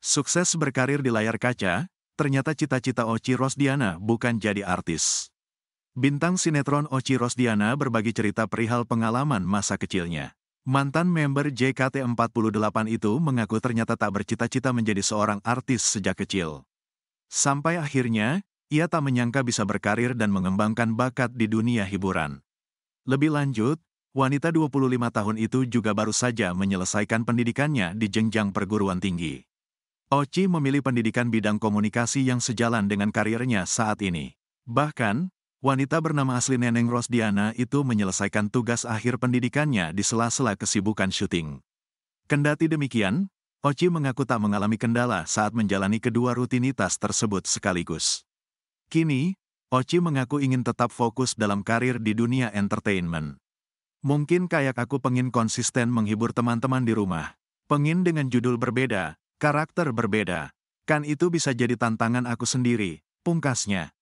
Sukses berkarir di layar kaca, ternyata cita-cita Oci Rosdiana bukan jadi artis. Bintang sinetron Oci Rosdiana berbagi cerita perihal pengalaman masa kecilnya. Mantan member JKT48 itu mengaku ternyata tak bercita-cita menjadi seorang artis sejak kecil. Sampai akhirnya, ia tak menyangka bisa berkarir dan mengembangkan bakat di dunia hiburan. Lebih lanjut, wanita 25 tahun itu juga baru saja menyelesaikan pendidikannya di jenjang perguruan tinggi. Oci memilih pendidikan bidang komunikasi yang sejalan dengan karirnya saat ini. Bahkan, wanita bernama asli Neneng Rosdiana itu menyelesaikan tugas akhir pendidikannya di sela-sela kesibukan syuting. Kendati demikian, Oci mengaku tak mengalami kendala saat menjalani kedua rutinitas tersebut sekaligus. Kini, Oci mengaku ingin tetap fokus dalam karir di dunia entertainment. Mungkin kayak aku pengin konsisten menghibur teman-teman di rumah. Pengin dengan judul berbeda, Karakter berbeda. Kan itu bisa jadi tantangan aku sendiri, pungkasnya.